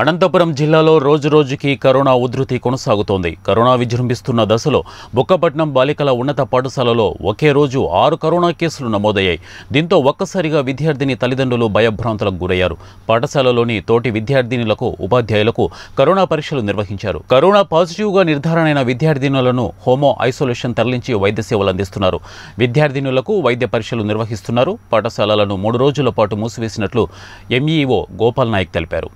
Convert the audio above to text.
అనంతపురం జిల్లాలో రోజురోజుకి కరోనా ఉధృతి కొనసాగుతోంది కరోనా విజృంభిస్తున్న దశలో బొక్కపట్నం బాలికల ఉన్నత పాఠశాలలో ఒకే రోజు ఆరు కరోనా కేసులు నమోదయ్యాయి దీంతో ఒక్కసారిగా విద్యార్థిని తల్లిదండ్రులు భయభ్రాంతులకు గురయ్యారు పాఠశాలలోని తోటి విద్యార్థినులకు ఉపాధ్యాయులకు కరోనా పరీక్షలు నిర్వహించారు కరోనా పాజిటివ్గా అయిన విద్యార్థినులను హోమో ఐసోలేషన్ తరలించి వైద్య సేవలు అందిస్తున్నారు విద్యార్థినులకు వైద్య పరీక్షలు నిర్వహిస్తున్నారు పాఠశాలలను మూడు రోజుల పాటు మూసివేసినట్లు ఎంఈఓ గోపాల్ నాయక్ తెలిపారు